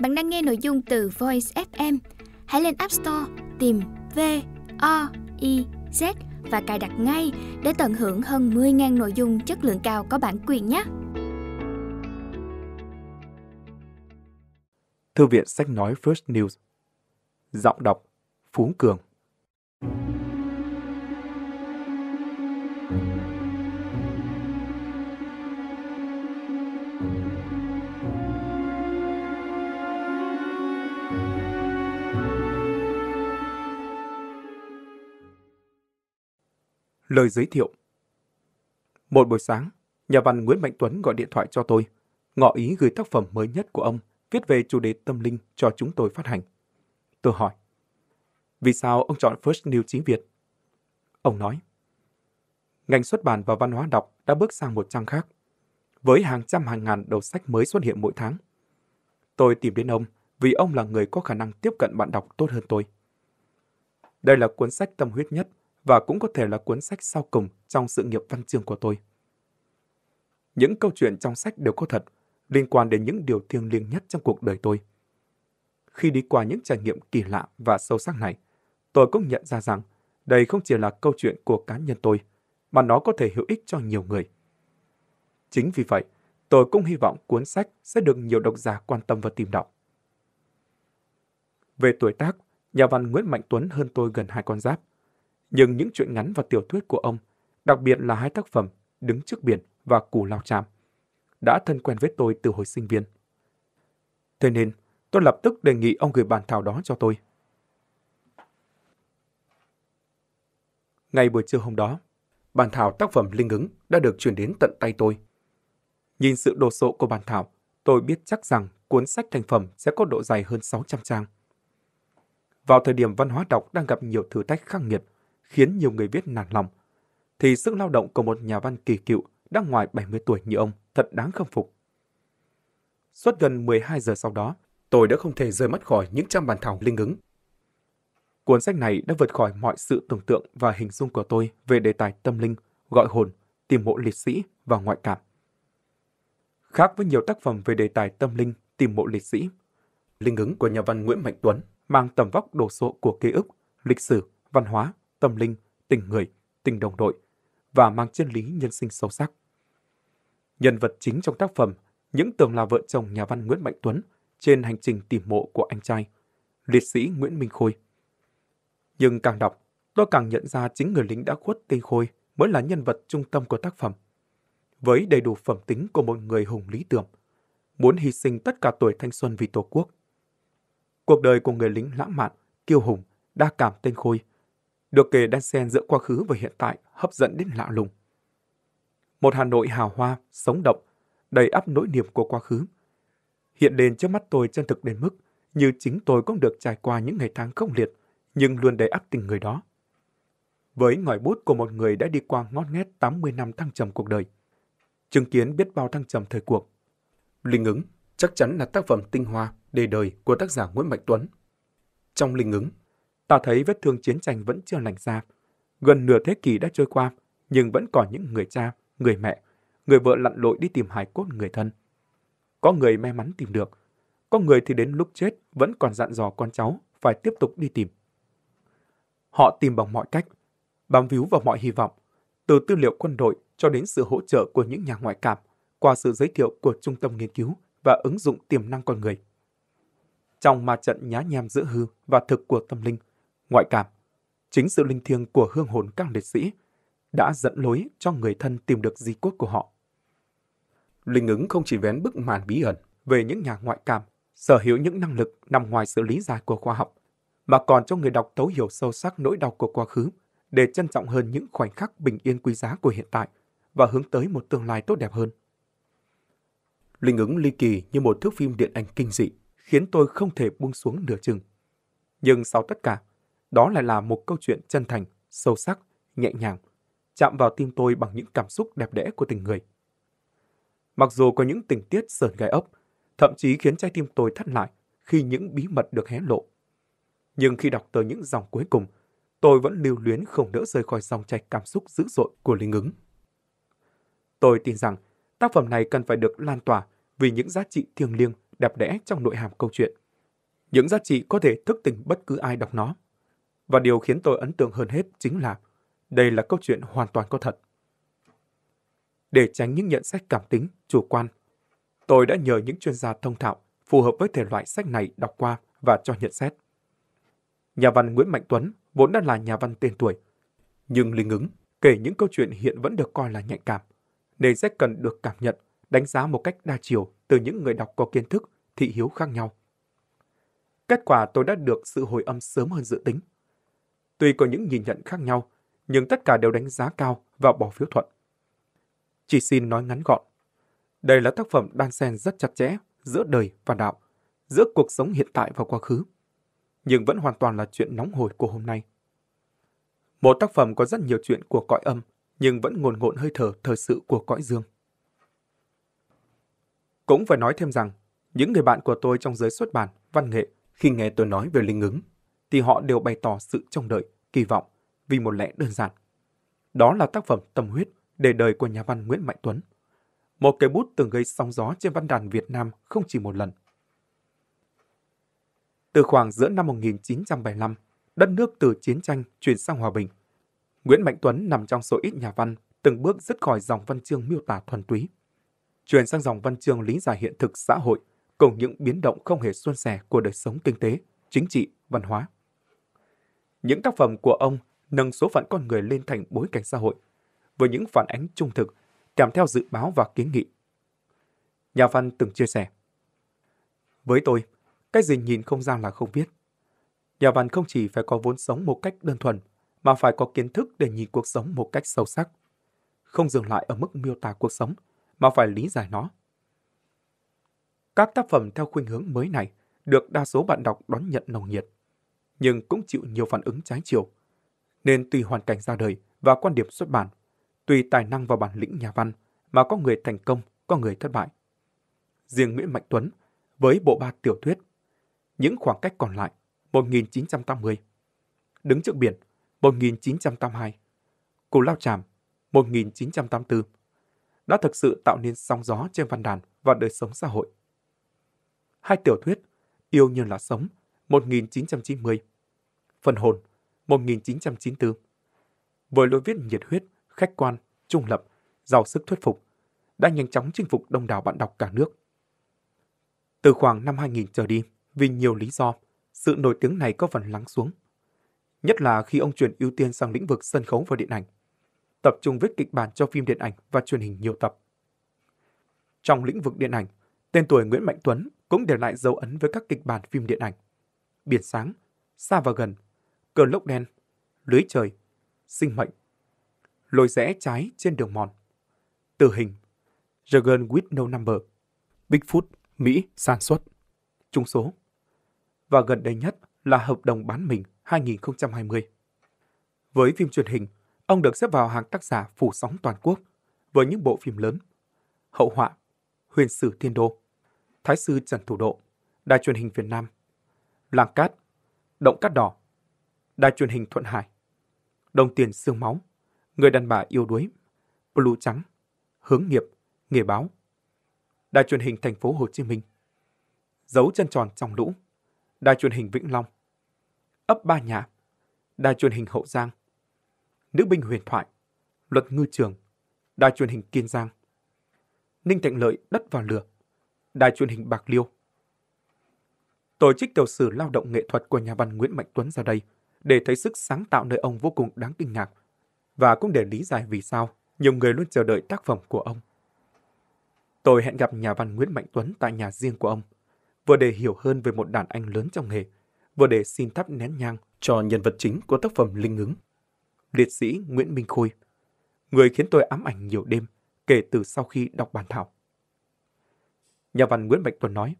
Bạn đang nghe nội dung từ Voice FM. Hãy lên App Store tìm V O I Z và cài đặt ngay để tận hưởng hơn 10.000 nội dung chất lượng cao có bản quyền nhé. Thư viện sách nói First News Giọng đọc Phú Cường Lời giới thiệu Một buổi sáng, nhà văn Nguyễn Mạnh Tuấn gọi điện thoại cho tôi, ngỏ ý gửi tác phẩm mới nhất của ông viết về chủ đề tâm linh cho chúng tôi phát hành. Tôi hỏi, vì sao ông chọn First New chính Việt? Ông nói, ngành xuất bản và văn hóa đọc đã bước sang một trang khác, với hàng trăm hàng ngàn đầu sách mới xuất hiện mỗi tháng. Tôi tìm đến ông vì ông là người có khả năng tiếp cận bạn đọc tốt hơn tôi. Đây là cuốn sách tâm huyết nhất và cũng có thể là cuốn sách sau cùng trong sự nghiệp văn chương của tôi. Những câu chuyện trong sách đều có thật, liên quan đến những điều thiêng liêng nhất trong cuộc đời tôi. Khi đi qua những trải nghiệm kỳ lạ và sâu sắc này, tôi cũng nhận ra rằng đây không chỉ là câu chuyện của cá nhân tôi, mà nó có thể hữu ích cho nhiều người. Chính vì vậy, tôi cũng hy vọng cuốn sách sẽ được nhiều độc giả quan tâm và tìm đọc. Về tuổi tác, nhà văn Nguyễn Mạnh Tuấn hơn tôi gần hai con giáp nhưng những chuyện ngắn và tiểu thuyết của ông, đặc biệt là hai tác phẩm Đứng trước biển và Củ lao chạm, đã thân quen với tôi từ hồi sinh viên. Thế nên, tôi lập tức đề nghị ông gửi bản thảo đó cho tôi. Ngay buổi trưa hôm đó, bản thảo tác phẩm Linh ứng đã được chuyển đến tận tay tôi. Nhìn sự đồ sộ của bản thảo, tôi biết chắc rằng cuốn sách thành phẩm sẽ có độ dài hơn 600 trang. Vào thời điểm văn hóa đọc đang gặp nhiều thử thách khắc nghiệt, khiến nhiều người viết nản lòng. Thì sức lao động của một nhà văn kỳ cựu đang ngoài 70 tuổi như ông thật đáng khâm phục. Suốt gần 12 giờ sau đó, tôi đã không thể rời mắt khỏi những trang bàn thảo linh ứng. Cuốn sách này đã vượt khỏi mọi sự tưởng tượng và hình dung của tôi về đề tài tâm linh, gọi hồn, tìm mộ liệt sĩ và ngoại cảm. Khác với nhiều tác phẩm về đề tài tâm linh, tìm mộ liệt sĩ, linh ứng của nhà văn Nguyễn Mạnh Tuấn mang tầm vóc đồ sộ của ký ức, lịch sử, văn hóa tâm linh, tình người, tình đồng đội và mang triết lý nhân sinh sâu sắc. Nhân vật chính trong tác phẩm, những tường là vợ chồng nhà văn Nguyễn Mạnh Tuấn trên hành trình tìm mộ của anh trai, liệt sĩ Nguyễn Minh Khôi. Nhưng càng đọc, tôi càng nhận ra chính người lính đã khuất tên Khôi mới là nhân vật trung tâm của tác phẩm. Với đầy đủ phẩm tính của một người hùng lý tưởng, muốn hy sinh tất cả tuổi thanh xuân vì Tổ quốc. Cuộc đời của người lính lãng mạn, kiêu hùng, đa cảm tên Khôi được kể đan xen giữa quá khứ và hiện tại hấp dẫn đến lạ lùng. Một Hà Nội hào hoa, sống động, đầy ắp nỗi niềm của quá khứ. Hiện lên trước mắt tôi chân thực đến mức như chính tôi cũng được trải qua những ngày tháng không liệt, nhưng luôn đầy ắp tình người đó. Với ngòi bút của một người đã đi qua ngót nghét 80 năm thăng trầm cuộc đời, chứng kiến biết bao thăng trầm thời cuộc. Linh ứng chắc chắn là tác phẩm tinh hoa, đề đời của tác giả Nguyễn Mạnh Tuấn. Trong Linh ứng ta thấy vết thương chiến tranh vẫn chưa lành ra. Gần nửa thế kỷ đã trôi qua, nhưng vẫn còn những người cha, người mẹ, người vợ lặn lội đi tìm hài cốt người thân. Có người may mắn tìm được, có người thì đến lúc chết vẫn còn dặn dò con cháu phải tiếp tục đi tìm. Họ tìm bằng mọi cách, bám víu vào mọi hy vọng, từ tư liệu quân đội cho đến sự hỗ trợ của những nhà ngoại cảm qua sự giới thiệu của trung tâm nghiên cứu và ứng dụng tiềm năng con người. Trong ma trận nhá nham giữa hư và thực của tâm linh – Ngoại cảm, chính sự linh thiêng của hương hồn các liệt sĩ đã dẫn lối cho người thân tìm được di quốc của họ. Linh ứng không chỉ vén bức màn bí ẩn về những nhà ngoại cảm sở hữu những năng lực nằm ngoài sự lý giải của khoa học, mà còn cho người đọc thấu hiểu sâu sắc nỗi đau của quá khứ để trân trọng hơn những khoảnh khắc bình yên quý giá của hiện tại và hướng tới một tương lai tốt đẹp hơn. Linh ứng ly kỳ như một thước phim điện ảnh kinh dị khiến tôi không thể buông xuống nửa chừng. Nhưng sau tất cả, đó lại là một câu chuyện chân thành, sâu sắc, nhẹ nhàng, chạm vào tim tôi bằng những cảm xúc đẹp đẽ của tình người. Mặc dù có những tình tiết sờn gai ốc, thậm chí khiến trái tim tôi thắt lại khi những bí mật được hé lộ. Nhưng khi đọc tới những dòng cuối cùng, tôi vẫn lưu luyến không đỡ rời khỏi dòng chảy cảm xúc dữ dội của Linh ứng. Tôi tin rằng tác phẩm này cần phải được lan tỏa vì những giá trị thiêng liêng, đẹp đẽ trong nội hàm câu chuyện. Những giá trị có thể thức tỉnh bất cứ ai đọc nó. Và điều khiến tôi ấn tượng hơn hết chính là đây là câu chuyện hoàn toàn có thật. Để tránh những nhận xét cảm tính, chủ quan, tôi đã nhờ những chuyên gia thông thạo phù hợp với thể loại sách này đọc qua và cho nhận xét. Nhà văn Nguyễn Mạnh Tuấn vốn đã là nhà văn tên tuổi, nhưng linh ứng kể những câu chuyện hiện vẫn được coi là nhạy cảm, nên sẽ cần được cảm nhận, đánh giá một cách đa chiều từ những người đọc có kiến thức, thị hiếu khác nhau. Kết quả tôi đã được sự hồi âm sớm hơn dự tính. Tuy có những nhìn nhận khác nhau, nhưng tất cả đều đánh giá cao và bỏ phiếu thuận. Chỉ xin nói ngắn gọn, đây là tác phẩm đan xen rất chặt chẽ giữa đời và đạo, giữa cuộc sống hiện tại và quá khứ, nhưng vẫn hoàn toàn là chuyện nóng hổi của hôm nay. Một tác phẩm có rất nhiều chuyện của cõi âm, nhưng vẫn ngồn ngộn hơi thở thời sự của cõi dương. Cũng phải nói thêm rằng, những người bạn của tôi trong giới xuất bản, văn nghệ khi nghe tôi nói về Linh ứng thì họ đều bày tỏ sự trông đợi, kỳ vọng vì một lẽ đơn giản. Đó là tác phẩm tâm huyết để đời của nhà văn Nguyễn Mạnh Tuấn. Một cây bút từng gây sóng gió trên văn đàn Việt Nam không chỉ một lần. Từ khoảng giữa năm 1975, đất nước từ chiến tranh chuyển sang hòa bình. Nguyễn Mạnh Tuấn nằm trong số ít nhà văn từng bước dứt khỏi dòng văn chương miêu tả thuần túy, chuyển sang dòng văn chương lý giải hiện thực xã hội cùng những biến động không hề suôn sẻ của đời sống kinh tế, chính trị, văn hóa. Những tác phẩm của ông nâng số phận con người lên thành bối cảnh xã hội, với những phản ánh trung thực, kèm theo dự báo và kiến nghị. Nhà văn từng chia sẻ, Với tôi, cái gì nhìn không gian là không biết. Nhà văn không chỉ phải có vốn sống một cách đơn thuần, mà phải có kiến thức để nhìn cuộc sống một cách sâu sắc. Không dừng lại ở mức miêu tả cuộc sống, mà phải lý giải nó. Các tác phẩm theo khuynh hướng mới này được đa số bạn đọc đón nhận nồng nhiệt nhưng cũng chịu nhiều phản ứng trái chiều. Nên tùy hoàn cảnh ra đời và quan điểm xuất bản, tùy tài năng và bản lĩnh nhà văn mà có người thành công, có người thất bại. Riêng Nguyễn Mạnh Tuấn với bộ ba tiểu thuyết, những khoảng cách còn lại 1980, đứng trước biển 1982, Cù Lao Tràm 1984 đã thực sự tạo nên sóng gió trên văn đàn và đời sống xã hội. Hai tiểu thuyết Yêu như là sống 1990 Phần hồn 1994 Với lối viết nhiệt huyết, khách quan, trung lập, giàu sức thuyết phục, đã nhanh chóng chinh phục đông đảo bạn đọc cả nước. Từ khoảng năm 2000 trở đi, vì nhiều lý do, sự nổi tiếng này có phần lắng xuống. Nhất là khi ông chuyển ưu tiên sang lĩnh vực sân khấu và điện ảnh, tập trung viết kịch bản cho phim điện ảnh và truyền hình nhiều tập. Trong lĩnh vực điện ảnh, tên tuổi Nguyễn Mạnh Tuấn cũng để lại dấu ấn với các kịch bản phim điện ảnh. Biển sáng, xa và gần, cơn lốc đen, lưới trời, sinh mệnh, lối rẽ trái trên đường mòn, tử hình, Dragon with no number, Bigfoot, Mỹ sản xuất, trung số. Và gần đây nhất là hợp đồng bán mình 2020. Với phim truyền hình, ông được xếp vào hàng tác giả phủ sóng toàn quốc với những bộ phim lớn Hậu họa, Huyền sử Thiên Đô, Thái sư Trần Thủ Độ, Đài truyền hình Việt Nam, Làng Cát, Động Cát Đỏ, Đài truyền hình Thuận Hải. Đồng tiền xương máu, người đàn bà yêu đuối, blue trắng, hướng nghiệp, nghề báo. Đài truyền hình thành phố Hồ Chí Minh. Dấu chân tròn trong lũ, Đài truyền hình Vĩnh Long. Ấp Ba Nhà, Đài truyền hình Hậu Giang. Nữ binh huyền thoại, Luật ngư trường, Đài truyền hình Kiên Giang. Ninh Thạnh Lợi đất vào lửa, Đài truyền hình Bạc Liêu. tổ chức tiểu sử lao động nghệ thuật của nhà văn Nguyễn Mạnh Tuấn ra đây – để thấy sức sáng tạo nơi ông vô cùng đáng kinh ngạc và cũng để lý giải vì sao nhiều người luôn chờ đợi tác phẩm của ông. Tôi hẹn gặp nhà văn Nguyễn Mạnh Tuấn tại nhà riêng của ông, vừa để hiểu hơn về một đàn anh lớn trong nghề, vừa để xin thắp nén nhang cho nhân vật chính của tác phẩm Linh ứng. Liệt sĩ Nguyễn Minh Khôi, người khiến tôi ám ảnh nhiều đêm kể từ sau khi đọc bản thảo. Nhà văn Nguyễn Mạnh Tuấn nói,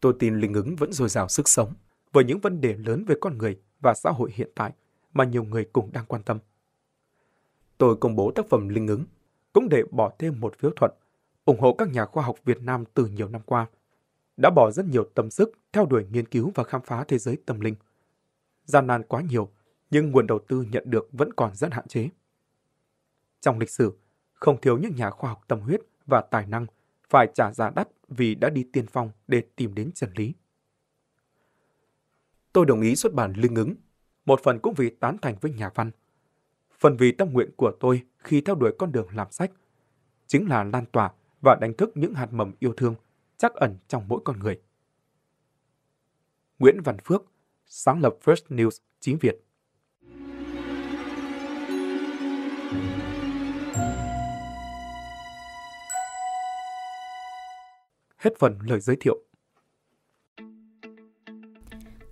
Tôi tin Linh ứng vẫn dồi dào sức sống, với những vấn đề lớn về con người và xã hội hiện tại mà nhiều người cũng đang quan tâm. Tôi công bố tác phẩm Linh ứng, cũng để bỏ thêm một phiếu thuận, ủng hộ các nhà khoa học Việt Nam từ nhiều năm qua, đã bỏ rất nhiều tâm sức theo đuổi nghiên cứu và khám phá thế giới tâm linh. Gian nan quá nhiều, nhưng nguồn đầu tư nhận được vẫn còn rất hạn chế. Trong lịch sử, không thiếu những nhà khoa học tâm huyết và tài năng phải trả giá đắt vì đã đi tiên phong để tìm đến chân lý tôi đồng ý xuất bản Linh ứng, một phần cũng vì tán thành với nhà văn. Phần vì tâm nguyện của tôi khi theo đuổi con đường làm sách, chính là lan tỏa và đánh thức những hạt mầm yêu thương chắc ẩn trong mỗi con người. Nguyễn Văn Phước, sáng lập First News chính Việt Hết phần lời giới thiệu.